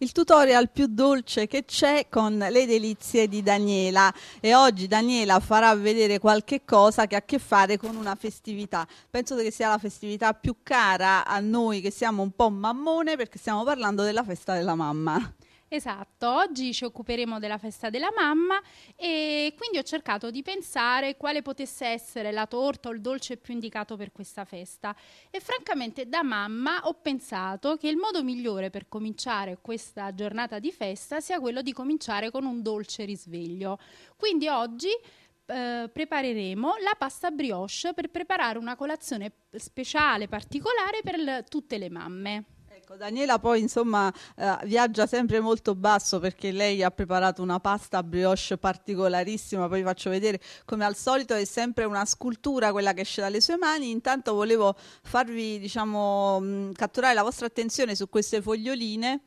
il tutorial più dolce che c'è con le delizie di Daniela e oggi Daniela farà vedere qualche cosa che ha a che fare con una festività. Penso che sia la festività più cara a noi che siamo un po' mammone perché stiamo parlando della festa della mamma. Esatto, oggi ci occuperemo della festa della mamma e quindi ho cercato di pensare quale potesse essere la torta o il dolce più indicato per questa festa e francamente da mamma ho pensato che il modo migliore per cominciare questa giornata di festa sia quello di cominciare con un dolce risveglio. Quindi oggi eh, prepareremo la pasta brioche per preparare una colazione speciale particolare per tutte le mamme. Ecco, Daniela poi insomma eh, viaggia sempre molto basso perché lei ha preparato una pasta brioche particolarissima, poi vi faccio vedere come al solito è sempre una scultura quella che esce dalle sue mani, intanto volevo farvi diciamo mh, mm, catturare la vostra attenzione su queste foglioline.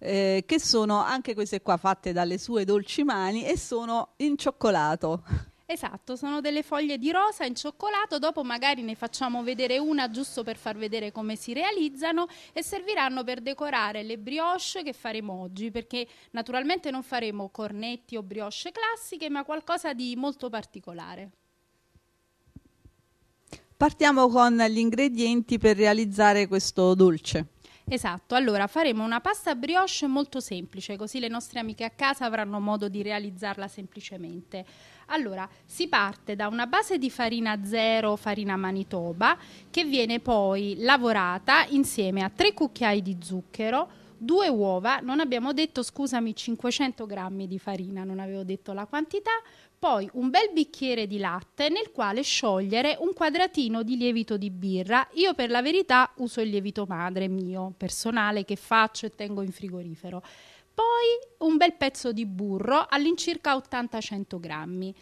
Eh, che sono anche queste qua fatte dalle sue dolci mani e sono in cioccolato. Esatto, sono delle foglie di rosa in cioccolato, dopo magari ne facciamo vedere una giusto per far vedere come si realizzano e serviranno per decorare le brioche che faremo oggi, perché naturalmente non faremo cornetti o brioche classiche, ma qualcosa di molto particolare. Partiamo con gli ingredienti per realizzare questo dolce. Esatto, allora faremo una pasta brioche molto semplice, così le nostre amiche a casa avranno modo di realizzarla semplicemente. Allora, si parte da una base di farina zero, farina manitoba, che viene poi lavorata insieme a 3 cucchiai di zucchero, due uova, non abbiamo detto, scusami, 500 grammi di farina, non avevo detto la quantità, poi un bel bicchiere di latte nel quale sciogliere un quadratino di lievito di birra. Io per la verità uso il lievito madre mio, personale, che faccio e tengo in frigorifero poi un bel pezzo di burro, all'incirca 80-100 grammi.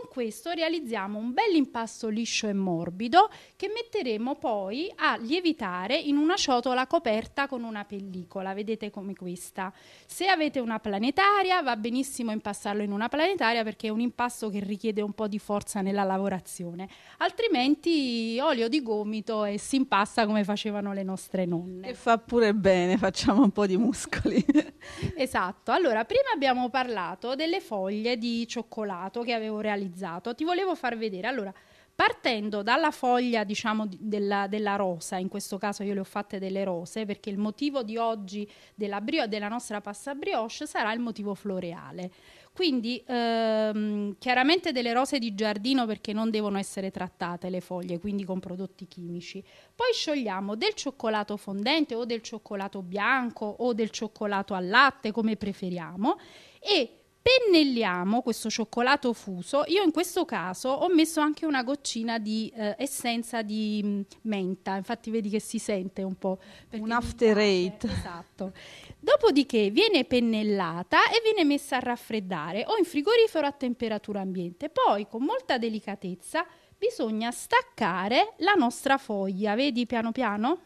Con questo realizziamo un bel impasto liscio e morbido che metteremo poi a lievitare in una ciotola coperta con una pellicola, vedete come questa. Se avete una planetaria va benissimo impastarlo in una planetaria perché è un impasto che richiede un po' di forza nella lavorazione, altrimenti olio di gomito e si impasta come facevano le nostre nonne. E fa pure bene, facciamo un po' di muscoli. esatto, allora prima abbiamo parlato delle foglie di cioccolato che avevo realizzato realizzato, ti volevo far vedere. Allora, partendo dalla foglia, diciamo, della, della, rosa, in questo caso io le ho fatte delle rose, perché il motivo di oggi della, brio- della nostra pasta brioche sarà il motivo floreale. Quindi ehm, chiaramente delle rose di giardino perché non devono essere trattate le foglie, quindi con prodotti chimici. Poi sciogliamo del cioccolato fondente o del cioccolato bianco o del cioccolato al latte, come preferiamo, e pennelliamo questo cioccolato fuso. Io in questo caso ho messo anche una goccina di eh, essenza di mm, menta, infatti vedi che si sente un po'. Un after eight. Esatto. Dopodiché viene pennellata e viene messa a raffreddare o in frigorifero a temperatura ambiente. Poi con molta delicatezza bisogna staccare la nostra foglia, vedi piano piano?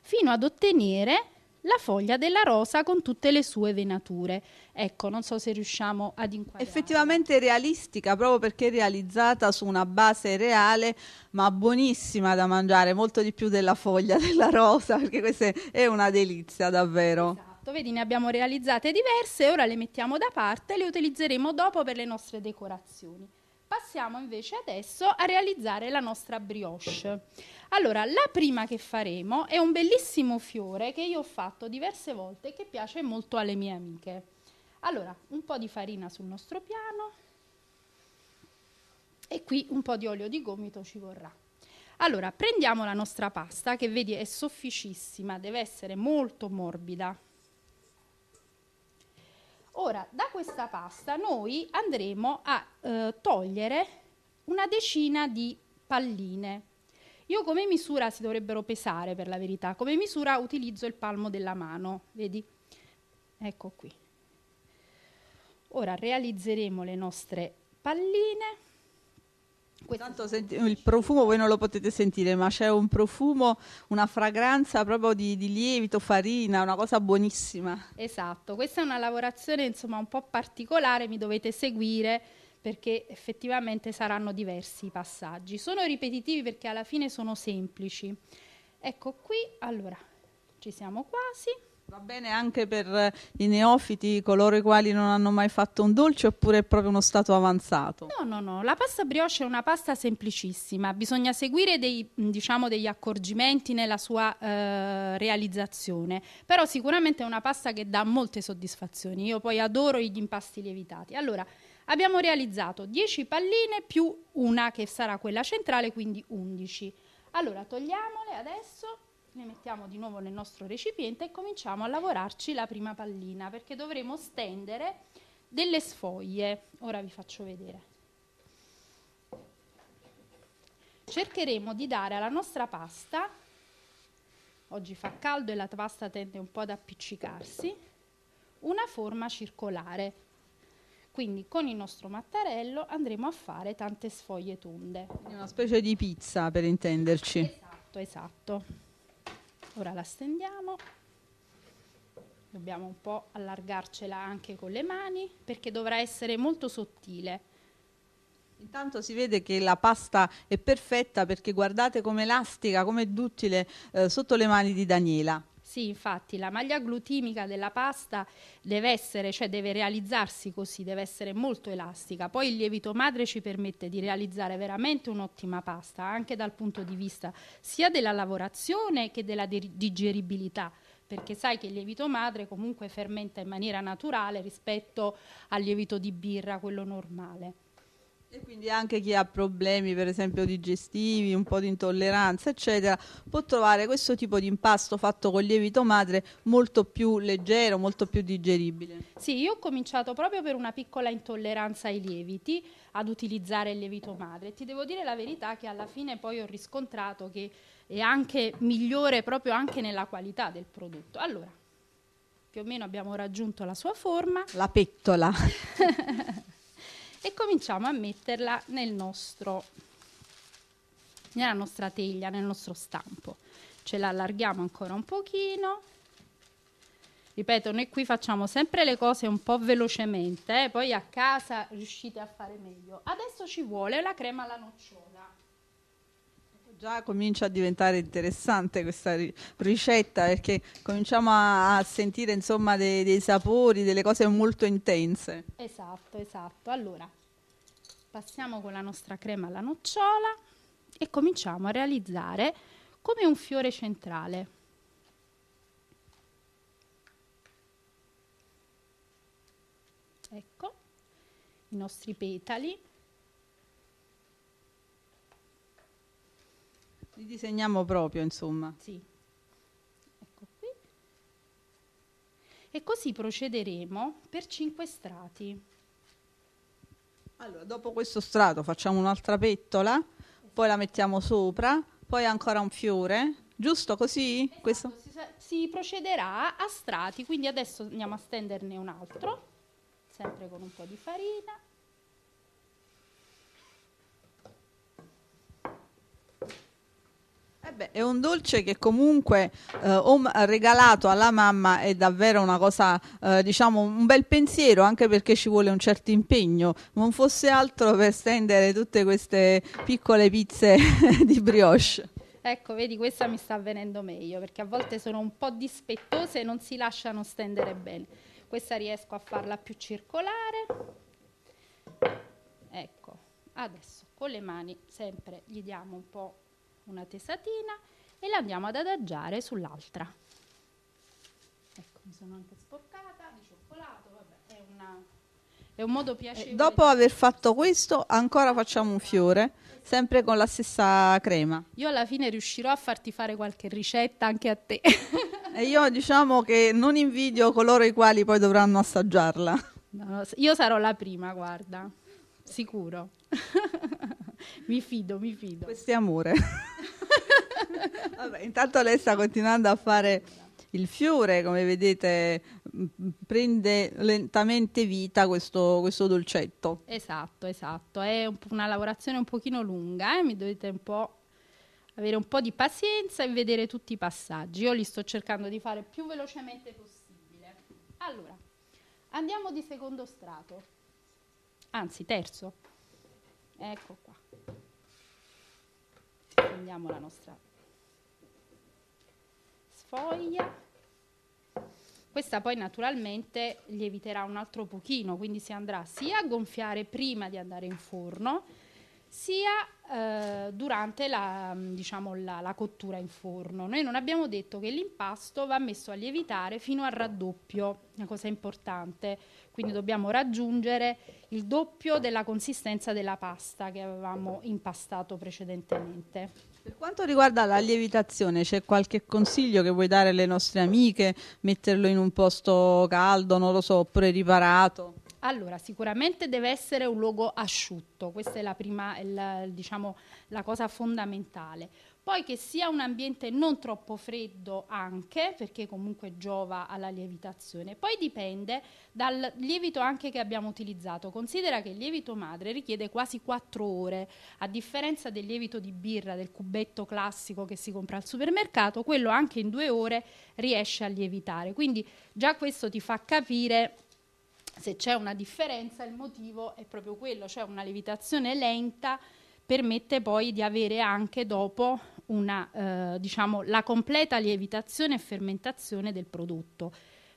Fino ad ottenere la foglia della rosa con tutte le sue venature. Ecco, non so se riusciamo ad inquadrare. Effettivamente realistica, proprio perché realizzata su una base reale, ma buonissima da mangiare, molto di più della foglia della rosa, perché questa è una delizia davvero. Esatto. Vedi, ne abbiamo realizzate diverse, ora le mettiamo da parte e le utilizzeremo dopo per le nostre decorazioni passiamo invece adesso a realizzare la nostra brioche. Allora, la prima che faremo è un bellissimo fiore che io ho fatto diverse volte e che piace molto alle mie amiche. Allora, un po' di farina sul nostro piano e qui un po' di olio di gomito ci vorrà. Allora, prendiamo la nostra pasta che vedi è sofficissima, deve essere molto morbida. Ora, da questa pasta noi andremo a eh, togliere una decina di palline. Io come misura si dovrebbero pesare per la verità, come misura utilizzo il palmo della mano, vedi? Ecco qui. Ora realizzeremo le nostre palline. Tanto senti, il profumo voi non lo potete sentire, ma c'è un profumo, una fragranza proprio di, di, lievito, farina, una cosa buonissima. Esatto, questa è una lavorazione insomma un po' particolare, mi dovete seguire perché effettivamente saranno diversi i passaggi. Sono ripetitivi perché alla fine sono semplici. Ecco qui, allora, ci siamo quasi. Va bene anche per eh, i neofiti, coloro i quali non hanno mai fatto un dolce oppure è proprio uno stato avanzato? No, no, no, la pasta brioche è una pasta semplicissima, bisogna seguire dei, diciamo, degli accorgimenti nella sua eh, realizzazione, però sicuramente è una pasta che dà molte soddisfazioni, io poi adoro gli impasti lievitati. Allora, abbiamo realizzato 10 palline più una che sarà quella centrale, quindi 11. Allora, togliamole adesso le mettiamo di nuovo nel nostro recipiente e cominciamo a lavorarci la prima pallina perché dovremo stendere delle sfoglie. Ora vi faccio vedere. Cercheremo di dare alla nostra pasta, oggi fa caldo e la pasta tende un po' ad appiccicarsi, una forma circolare. Quindi con il nostro mattarello andremo a fare tante sfoglie tonde. Una specie di pizza per intenderci. Esatto, esatto ora la stendiamo dobbiamo un po' allargarcela anche con le mani perché dovrà essere molto sottile Intanto si vede che la pasta è perfetta perché guardate come elastica, come duttile eh, sotto le mani di Daniela. Sì, infatti la maglia glutimica della pasta deve essere, cioè deve realizzarsi così, deve essere molto elastica. Poi il lievito madre ci permette di realizzare veramente un'ottima pasta, anche dal punto di vista sia della lavorazione che della digeribilità perché sai che il lievito madre comunque fermenta in maniera naturale rispetto al lievito di birra, quello normale. E quindi anche chi ha problemi, per esempio digestivi, un po' di intolleranza, eccetera, può trovare questo tipo di impasto fatto con lievito madre molto più leggero, molto più digeribile. Sì, io ho cominciato proprio per una piccola intolleranza ai lieviti ad utilizzare il lievito madre. Ti devo dire la verità che alla fine poi ho riscontrato che è anche migliore proprio anche nella qualità del prodotto. Allora, più o meno abbiamo raggiunto la sua forma. La pettola. e cominciamo a metterla nel nostro, nella nostra teglia, nel nostro stampo. Ce la allarghiamo ancora un pochino. Ripeto, noi qui facciamo sempre le cose un po' velocemente, eh? poi a casa riuscite a fare meglio. Adesso ci vuole la crema alla nocciola. Già comincia a diventare interessante questa ricetta perché cominciamo a sentire insomma dei, dei sapori, delle cose molto intense. Esatto, esatto. Allora, passiamo con la nostra crema alla nocciola e cominciamo a realizzare come un fiore centrale. Ecco i nostri petali Li disegniamo proprio, insomma. Sì. Ecco qui. E così procederemo per cinque strati. Allora, dopo questo strato facciamo un'altra pettola, poi la mettiamo sopra, poi ancora un fiore, giusto così? Esatto, si, si, procederà a strati, quindi adesso andiamo a stenderne un altro, sempre con un po' di farina. beh, è un dolce che comunque eh, regalato alla mamma è davvero una cosa, eh, diciamo, un bel pensiero, anche perché ci vuole un certo impegno, non fosse altro per stendere tutte queste piccole pizze di brioche. Ecco, vedi, questa mi sta avvenendo meglio, perché a volte sono un po' dispettose e non si lasciano stendere bene. Questa riesco a farla più circolare. Ecco, adesso con le mani sempre gli diamo un po' una tesatina e la andiamo ad adagiare sull'altra. Ecco, mi sono anche sporcata di cioccolato, vabbè, è, una, è un modo eh, piacevole. E dopo aver fatto questo, ancora facciamo un fiore, sempre con la stessa crema. Io alla fine riuscirò a farti fare qualche ricetta anche a te. e io diciamo che non invidio coloro i quali poi dovranno assaggiarla. No, io sarò la prima, guarda, sicuro. mi fido, mi fido. Questo è amore. Vabbè, intanto lei sta continuando a fare il fiore, come vedete, mm, prende lentamente vita questo, questo dolcetto. Esatto, esatto. È un una lavorazione un pochino lunga, eh? mi dovete un po' avere un po' di pazienza e vedere tutti i passaggi. Io li sto cercando di fare più velocemente possibile. Allora, andiamo di secondo strato, anzi terzo. Ecco qua. Prendiamo la nostra foglia. Questa poi naturalmente lieviterà un altro pochino, quindi si andrà sia a gonfiare prima di andare in forno, sia eh, durante la, diciamo, la, la, cottura in forno. Noi non abbiamo detto che l'impasto va messo a lievitare fino al raddoppio, una cosa importante, quindi dobbiamo raggiungere il doppio della consistenza della pasta che avevamo impastato precedentemente. Per quanto riguarda la lievitazione, c'è qualche consiglio che vuoi dare alle nostre amiche? Metterlo in un posto caldo, non lo so, oppure riparato? Allora, sicuramente deve essere un luogo asciutto, questa è la prima, il, diciamo, la cosa fondamentale poi che sia un ambiente non troppo freddo anche, perché comunque giova alla lievitazione. Poi dipende dal lievito anche che abbiamo utilizzato. Considera che il lievito madre richiede quasi 4 ore, a differenza del lievito di birra, del cubetto classico che si compra al supermercato, quello anche in 2 ore riesce a lievitare. Quindi già questo ti fa capire se c'è una differenza, il motivo è proprio quello, cioè una lievitazione lenta permette poi di avere anche dopo una, eh, diciamo, la completa lievitazione e fermentazione del prodotto.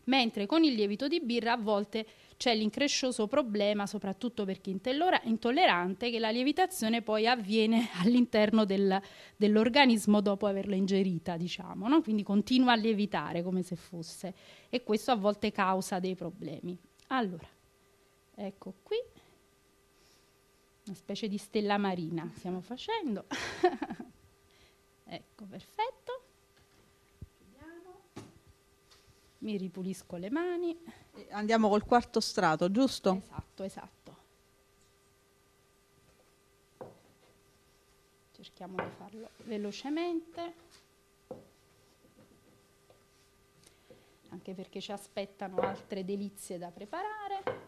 Mentre con il lievito di birra a volte c'è l'increscioso problema, soprattutto per chi è intollerante, che la lievitazione poi avviene all'interno del, dell'organismo dopo averla ingerita, diciamo, no? quindi continua a lievitare come se fosse e questo a volte causa dei problemi. Allora, ecco qui una specie di stella marina stiamo facendo. Ecco, perfetto. Mi ripulisco le mani. E andiamo col quarto strato, giusto? Esatto, esatto. Cerchiamo di farlo velocemente. Anche perché ci aspettano altre delizie da preparare.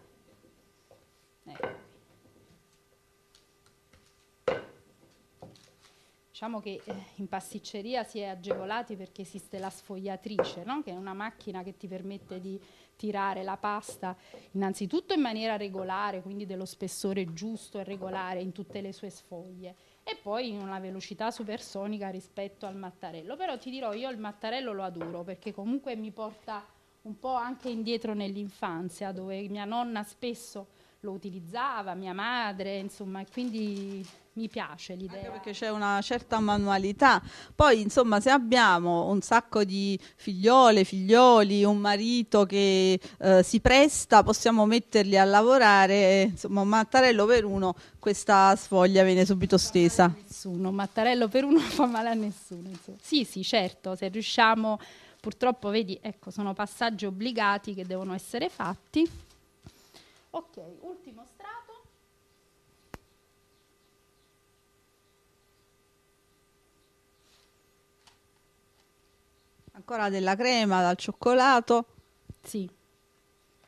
Diciamo che eh, in pasticceria si è agevolati perché esiste la sfogliatrice, no? che è una macchina che ti permette di tirare la pasta innanzitutto in maniera regolare, quindi dello spessore giusto e regolare in tutte le sue sfoglie e poi in una velocità supersonica rispetto al mattarello. Però ti dirò, io il mattarello lo adoro perché comunque mi porta un po' anche indietro nell'infanzia, dove mia nonna spesso lo utilizzava, mia madre, insomma, quindi mi piace l'idea. Anche perché c'è una certa manualità. Poi, insomma, se abbiamo un sacco di figliole, figlioli, un marito che eh, si presta, possiamo metterli a lavorare, insomma, mattarello per uno, questa sfoglia viene subito stesa. Nessuno, mattarello per uno fa male a nessuno. Insomma. Sì, sì, certo, se riusciamo, purtroppo, vedi, ecco, sono passaggi obbligati che devono essere fatti ok ultimo strato ancora della crema dal cioccolato sì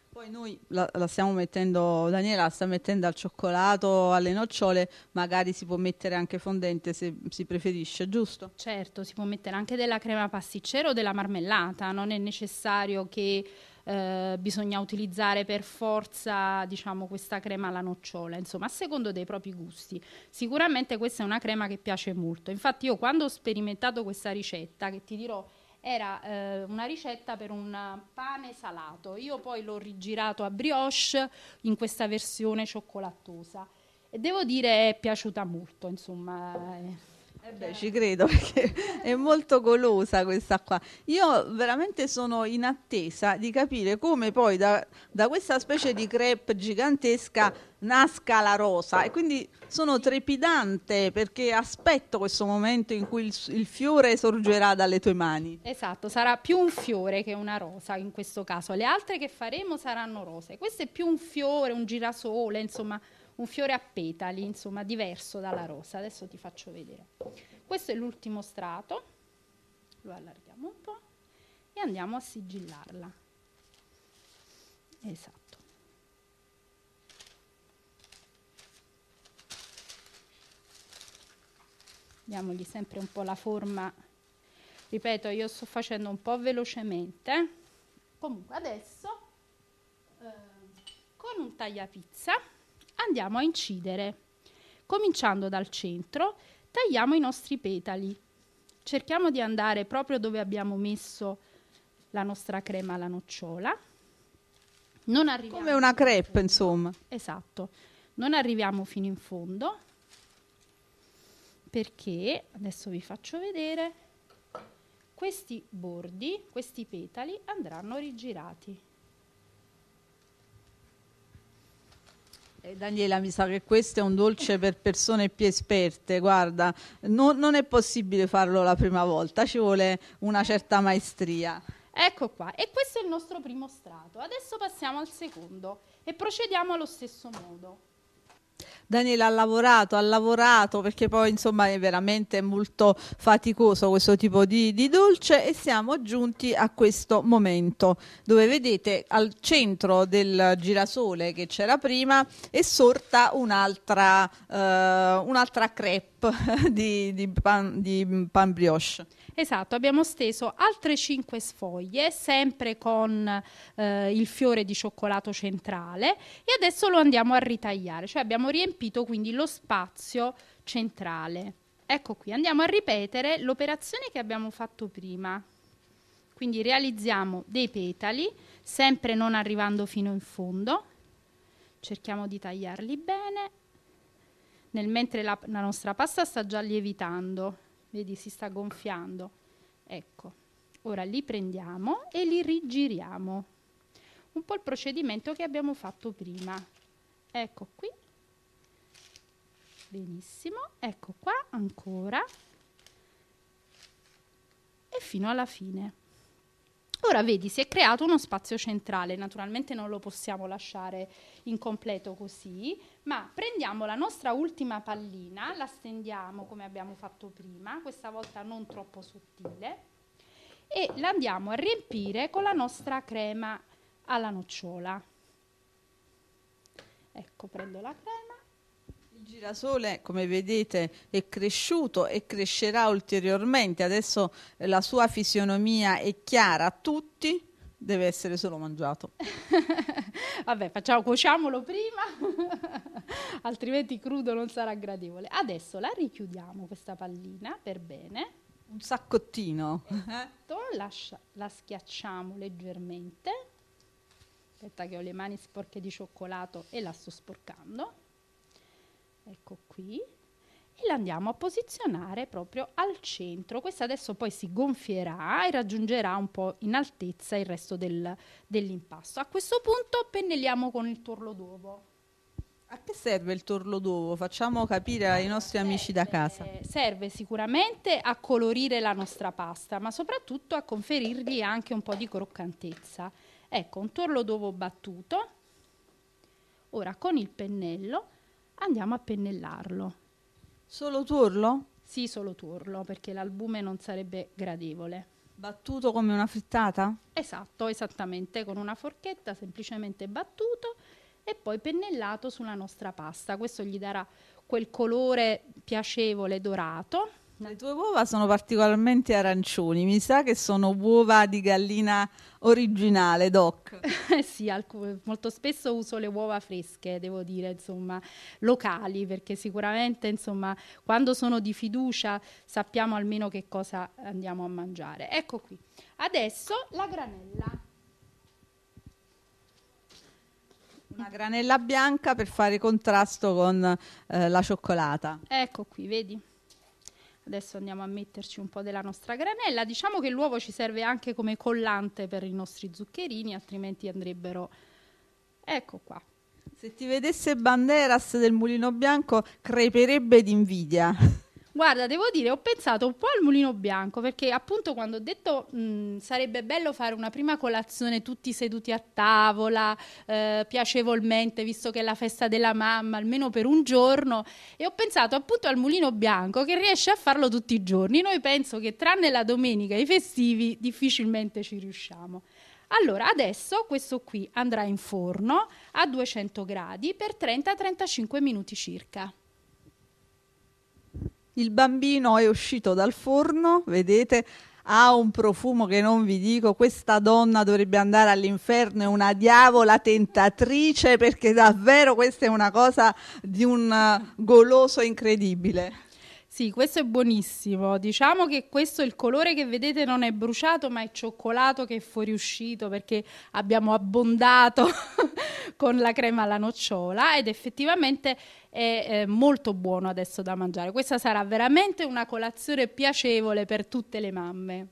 poi noi la, la, stiamo mettendo, Daniela sta mettendo al cioccolato, alle nocciole, magari si può mettere anche fondente se si preferisce, giusto? Certo, si può mettere anche della crema pasticcera o della marmellata, non è necessario che eh, bisogna utilizzare per forza diciamo, questa crema alla nocciola, insomma, a secondo dei propri gusti. Sicuramente questa è una crema che piace molto. Infatti io quando ho sperimentato questa ricetta, che ti dirò era eh, una ricetta per un pane salato. Io poi l'ho rigirato a brioche in questa versione cioccolatosa e devo dire è piaciuta molto, insomma. Eh. Eh eh beh, ci credo perché è molto golosa questa qua. Io veramente sono in attesa di capire come poi da, da questa specie di crepe gigantesca nasca la rosa e quindi sono trepidante perché aspetto questo momento in cui il, il, fiore sorgerà dalle tue mani. Esatto, sarà più un fiore che una rosa in questo caso. Le altre che faremo saranno rose. Questo è più un fiore, un girasole, insomma un fiore a petali, insomma diverso dalla rosa. Adesso ti faccio vedere. Questo è l'ultimo strato, lo allarghiamo un po' e andiamo a sigillarla. Esatto. diamogli sempre un po' la forma ripeto io sto facendo un po' velocemente comunque adesso eh, con un tagliapizza andiamo a incidere. Cominciando dal centro, tagliamo i nostri petali. Cerchiamo di andare proprio dove abbiamo messo la nostra crema alla nocciola. Non Come una crepe, insomma. Esatto. Non arriviamo fino in fondo perché adesso vi faccio vedere questi bordi, questi petali andranno rigirati. Eh, Daniela, mi sa che questo è un dolce per persone più esperte. Guarda, no, non è possibile farlo la prima volta, ci vuole una certa maestria. Ecco qua, e questo è il nostro primo strato. Adesso passiamo al secondo e procediamo allo stesso modo. Daniele ha lavorato, ha lavorato perché poi insomma è veramente molto faticoso questo tipo di, di, dolce e siamo giunti a questo momento dove vedete al centro del girasole che c'era prima è sorta un'altra, eh, un'altra crepe di, di, pan, di pan brioche. Esatto, abbiamo steso altre 5 sfoglie, sempre con eh, il fiore di cioccolato centrale e adesso lo andiamo a ritagliare, cioè abbiamo riempito quindi lo spazio centrale. Ecco qui, andiamo a ripetere l'operazione che abbiamo fatto prima. Quindi realizziamo dei petali, sempre non arrivando fino in fondo, cerchiamo di tagliarli bene, nel mentre la, la nostra pasta sta già lievitando vedi si sta gonfiando ecco ora li prendiamo e li rigiriamo un po' il procedimento che abbiamo fatto prima ecco qui benissimo ecco qua ancora e fino alla fine Ora vedi, si è creato uno spazio centrale, naturalmente non lo possiamo lasciare incompleto così, ma prendiamo la nostra ultima pallina, la stendiamo come abbiamo fatto prima, questa volta non troppo sottile, e la andiamo a riempire con la nostra crema alla nocciola. Ecco, prendo la crema il girasole, come vedete, è cresciuto e crescerà ulteriormente. Adesso eh, la sua fisionomia è chiara a tutti, deve essere solo mangiato. Vabbè, facciamo, cuociamolo prima, altrimenti crudo non sarà gradevole. Adesso la richiudiamo questa pallina per bene. Un saccottino. Esatto, lascia, la schiacciamo leggermente. Aspetta che ho le mani sporche di cioccolato e la sto sporcando ecco qui, e l'andiamo a posizionare proprio al centro. Questa adesso poi si gonfierà e raggiungerà un po' in altezza il resto del, dell'impasto. A questo punto pennelliamo con il torlo d'uovo. A che serve il torlo d'uovo? Facciamo capire ai nostri serve, eh, amici da eh, casa. Serve sicuramente a colorire la nostra pasta, ma soprattutto a conferirgli anche un po' di croccantezza. Ecco, un torlo d'uovo battuto. Ora con il pennello andiamo a pennellarlo. Solo turlo? Sì, solo turlo, perché l'albume non sarebbe gradevole. Battuto come una frittata? Esatto, esattamente, con una forchetta semplicemente battuto e poi pennellato sulla nostra pasta. Questo gli darà quel colore piacevole dorato le tue uova sono particolarmente arancioni, mi sa che sono uova di gallina originale, Doc. Eh sì, alc- molto spesso uso le uova fresche, devo dire, insomma, locali, perché sicuramente, insomma, quando sono di fiducia sappiamo almeno che cosa andiamo a mangiare. Ecco qui. Adesso la granella. Una granella bianca per fare contrasto con eh, la cioccolata. Ecco qui, vedi? Adesso andiamo a metterci un po' della nostra granella. Diciamo che l'uovo ci serve anche come collante per i nostri zuccherini, altrimenti andrebbero... Ecco qua. Se ti vedesse Banderas del Mulino Bianco, creperebbe d'invidia. Guarda, devo dire, ho pensato un po' al mulino bianco perché appunto quando ho detto mh, sarebbe bello fare una prima colazione tutti seduti a tavola, eh, piacevolmente, visto che è la festa della mamma, almeno per un giorno, e ho pensato appunto al mulino bianco che riesce a farlo tutti i giorni. Noi penso che tranne la domenica e i festivi difficilmente ci riusciamo. Allora, adesso questo qui andrà in forno a 200 gradi per 30-35 minuti circa. Il bambino è uscito dal forno, vedete, ha un profumo che non vi dico, questa donna dovrebbe andare all'inferno, è una diavola tentatrice perché davvero questa è una cosa di un eh, goloso incredibile. Sì, questo è buonissimo. Diciamo che questo il colore che vedete non è bruciato, ma è cioccolato che è fuoriuscito perché abbiamo abbondato con la crema alla nocciola ed effettivamente è eh, molto buono adesso da mangiare. Questa sarà veramente una colazione piacevole per tutte le mamme.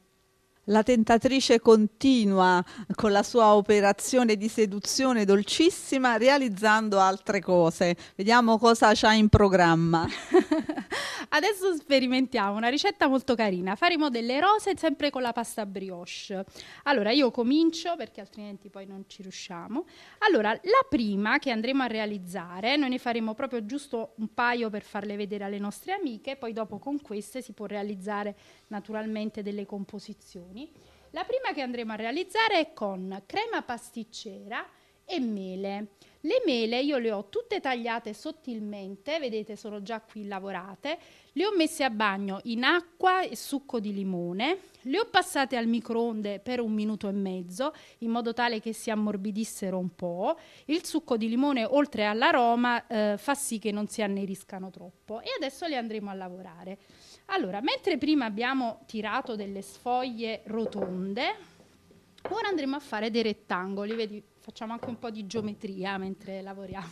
La tentatrice continua con la sua operazione di seduzione dolcissima realizzando altre cose. Vediamo cosa c'ha in programma. Adesso sperimentiamo una ricetta molto carina. Faremo delle rose sempre con la pasta brioche. Allora io comincio perché altrimenti poi non ci riusciamo. Allora, la prima che andremo a realizzare, noi ne faremo proprio giusto un paio per farle vedere alle nostre amiche, poi dopo con queste si può realizzare naturalmente delle composizioni primi. La prima che andremo a realizzare è con crema pasticcera e mele. Le mele io le ho tutte tagliate sottilmente, vedete sono già qui lavorate, le ho messe a bagno in acqua e succo di limone, le ho passate al microonde per un minuto e mezzo in modo tale che si ammorbidissero un po', il succo di limone oltre all'aroma eh, fa sì che non si anneriscano troppo e adesso le andremo a lavorare. Allora, mentre prima abbiamo tirato delle sfoglie rotonde, ora andremo a fare dei rettangoli, vedi, facciamo anche un po' di geometria mentre lavoriamo.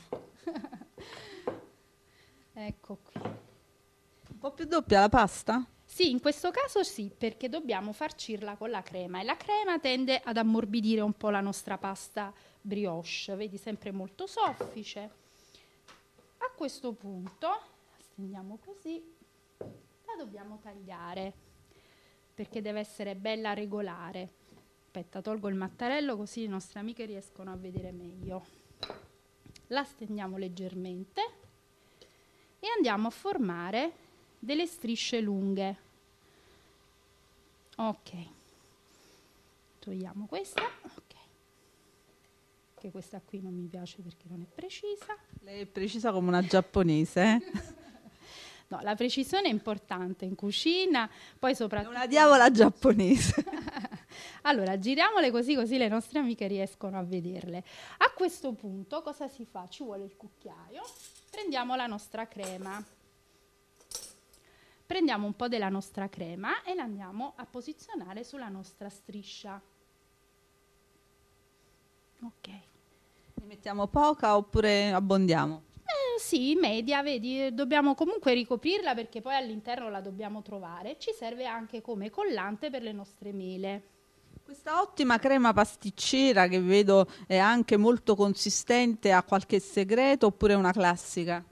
ecco qui. Un po' più doppia la pasta? Sì, in questo caso sì, perché dobbiamo farcirla con la crema e la crema tende ad ammorbidire un po' la nostra pasta brioche, vedi sempre molto soffice. A questo punto stendiamo così dobbiamo tagliare perché deve essere bella regolare. Aspetta, tolgo il mattarello così le nostre amiche riescono a vedere meglio. La stendiamo leggermente e andiamo a formare delle strisce lunghe. Ok, togliamo questa, Che questa qui non mi piace perché non è precisa. Lei è precisa come una giapponese. Eh? No, la precisione è importante in cucina, poi soprattutto... È una diavola giapponese. allora, giriamole così così le nostre amiche riescono a vederle. A questo punto cosa si fa? Ci vuole il cucchiaio, prendiamo la nostra crema. Prendiamo un po' della nostra crema e la andiamo a posizionare sulla nostra striscia. Ok. Ne mettiamo poca oppure abbondiamo? sì, media, vedi, eh, dobbiamo comunque ricoprirla perché poi all'interno la dobbiamo trovare. Ci serve anche come collante per le nostre mele. Questa ottima crema pasticcera che vedo è anche molto consistente, ha qualche segreto oppure è una classica?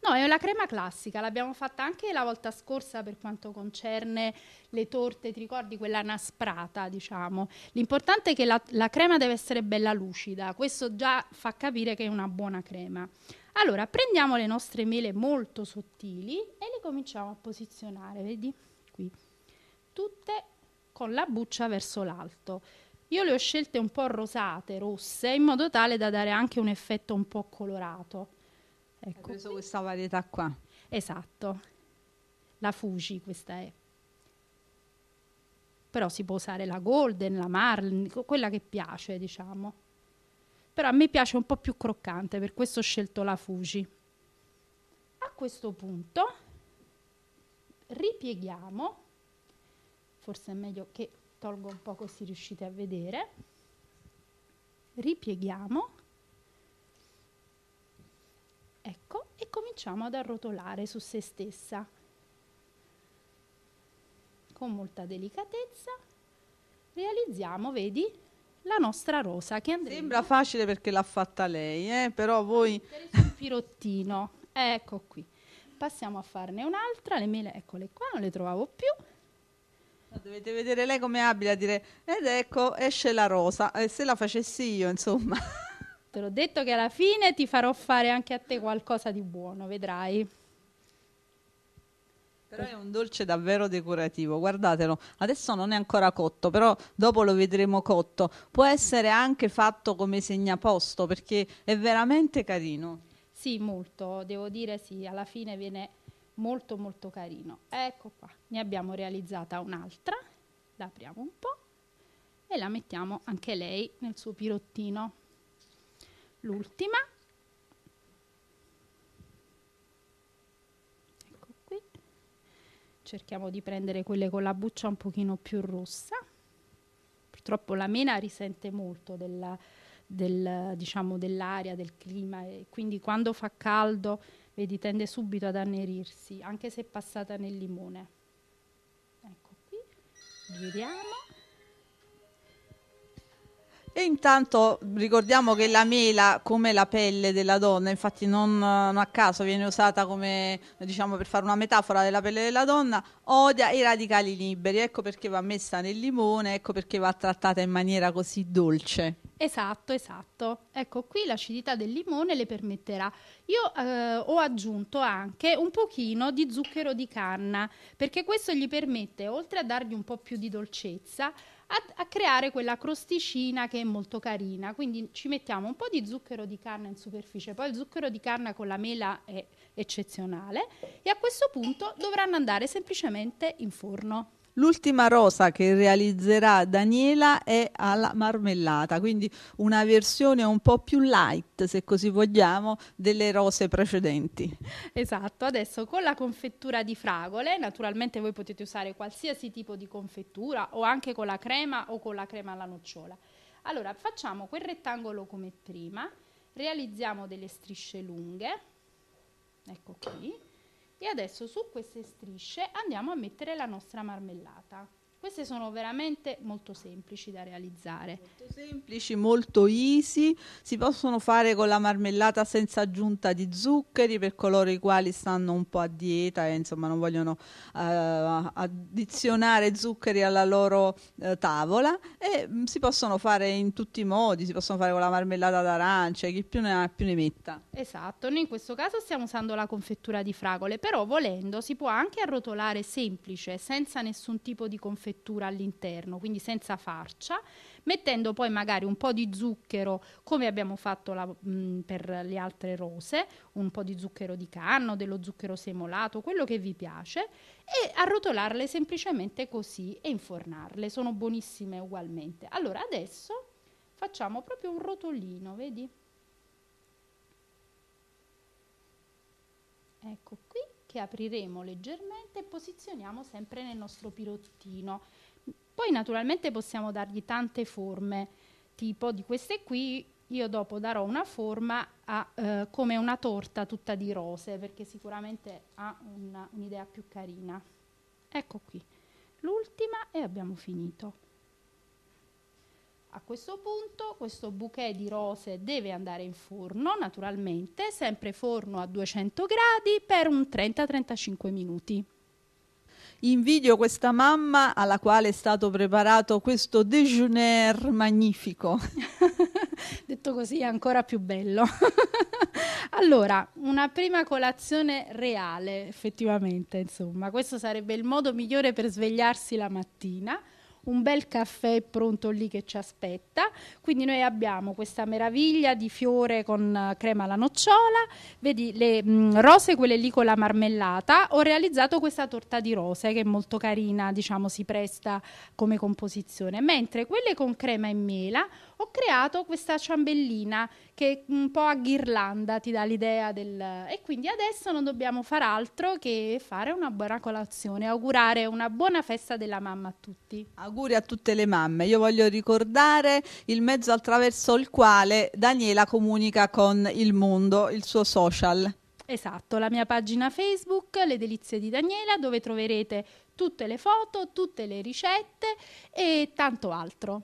No, è una crema classica, l'abbiamo fatta anche la volta scorsa per quanto concerne le torte, ti ricordi quella nasprata, diciamo. L'importante è che la, la crema deve essere bella lucida, questo già fa capire che è una buona crema. Allora, prendiamo le nostre mele molto sottili e le cominciamo a posizionare, vedi? Qui. Tutte con la buccia verso l'alto. Io le ho scelte un po' rosate, rosse, in modo tale da dare anche un effetto un po' colorato. Ecco. Hai preso questa varietà qua. Esatto. La Fuji questa è. Però si può usare la Golden, la Marlin, quella che piace, diciamo però a me piace un po' più croccante, per questo ho scelto la Fuji. A questo punto ripieghiamo, forse è meglio che tolgo un po' così riuscite a vedere, ripieghiamo, ecco, e cominciamo ad arrotolare su se stessa con molta delicatezza realizziamo, vedi, la nostra rosa che andrebbe... Sembra facile perché l'ha fatta lei, eh? però ah, voi... Un pirottino, ecco qui. Passiamo a farne un'altra, le mele eccole qua, non le trovavo più. Dovete vedere lei come abile a dire, ed ecco esce la rosa, e eh, se la facessi io insomma. Te l'ho detto che alla fine ti farò fare anche a te qualcosa di buono, vedrai. Però è un dolce davvero decorativo, guardatelo. Adesso non è ancora cotto, però dopo lo vedremo cotto. Può essere anche fatto come segnaposto perché è veramente carino. Sì, molto, devo dire sì, alla fine viene molto molto carino. Ecco qua, ne abbiamo realizzata un'altra, la apriamo un po' e la mettiamo anche lei nel suo pirottino. L'ultima cerchiamo di prendere quelle con la buccia un pochino più rossa. Purtroppo la mena risente molto della, del, diciamo, dell'aria, del clima, e quindi quando fa caldo, vedi, tende subito ad annerirsi, anche se è passata nel limone. Ecco qui, giriamo. E intanto ricordiamo che la mela, come la pelle della donna, infatti non, non a caso viene usata come, diciamo, per fare una metafora della pelle della donna, odia i radicali liberi, ecco perché va messa nel limone, ecco perché va trattata in maniera così dolce. Esatto, esatto. Ecco, qui l'acidità del limone le permetterà. Io eh, ho aggiunto anche un pochino di zucchero di canna, perché questo gli permette, oltre a dargli un po' più di dolcezza, a, a, creare quella crosticina che è molto carina. Quindi ci mettiamo un po' di zucchero di carne in superficie, poi il zucchero di carne con la mela è eccezionale e a questo punto dovranno andare semplicemente in forno. L'ultima rosa che realizzerà Daniela è alla marmellata, quindi una versione un po' più light, se così vogliamo, delle rose precedenti. Esatto, adesso con la confettura di fragole, naturalmente voi potete usare qualsiasi tipo di confettura o anche con la crema o con la crema alla nocciola. Allora, facciamo quel rettangolo come prima, realizziamo delle strisce lunghe, ecco qui, e adesso su queste strisce andiamo a mettere la nostra marmellata queste sono veramente molto semplici da realizzare. Molto semplici, molto easy, si possono fare con la marmellata senza aggiunta di zuccheri per coloro i quali stanno un po' a dieta e insomma non vogliono uh, addizionare zuccheri alla loro uh, tavola e mh, mm, si possono fare in tutti i modi, si possono fare con la marmellata d'arancia, chi più ne ha più ne metta. Esatto, noi in questo caso stiamo usando la confettura di fragole, però volendo si può anche arrotolare semplice, senza nessun tipo di confettura architettura all'interno, quindi senza farcia, mettendo poi magari un po' di zucchero come abbiamo fatto la, mh, per le altre rose, un po' di zucchero di canno, dello zucchero semolato, quello che vi piace e arrotolarle semplicemente così e infornarle, sono buonissime ugualmente. Allora adesso facciamo proprio un rotolino, vedi? Ecco qui che apriremo leggermente e posizioniamo sempre nel nostro pirottino. Poi naturalmente possiamo dargli tante forme, tipo di queste qui io dopo darò una forma a, eh, come una torta tutta di rose, perché sicuramente ha un'idea più carina. Ecco qui, l'ultima e abbiamo finito. A questo punto questo bouquet di rose deve andare in forno, naturalmente, sempre forno a 200 gradi per un 30-35 minuti. Invidio questa mamma alla quale è stato preparato questo déjeuner magnifico. Detto così è ancora più bello. allora, una prima colazione reale, effettivamente, insomma, questo sarebbe il modo migliore per svegliarsi la mattina un bel caffè pronto lì che ci aspetta. Quindi noi abbiamo questa meraviglia di fiore con eh, crema alla nocciola, vedi le mh, rose, quelle lì con la marmellata. Ho realizzato questa torta di rose che è molto carina, diciamo si presta come composizione, mentre quelle con crema e mela ho creato questa ciambellina che un po' a ghirlanda ti dà l'idea del... E quindi adesso non dobbiamo far altro che fare una buona colazione, augurare una buona festa della mamma a tutti. Auguri a tutte le mamme. Io voglio ricordare il mezzo attraverso il quale Daniela comunica con il mondo, il suo social. Esatto, la mia pagina Facebook, Le Delizie di Daniela, dove troverete tutte le foto, tutte le ricette e tanto altro.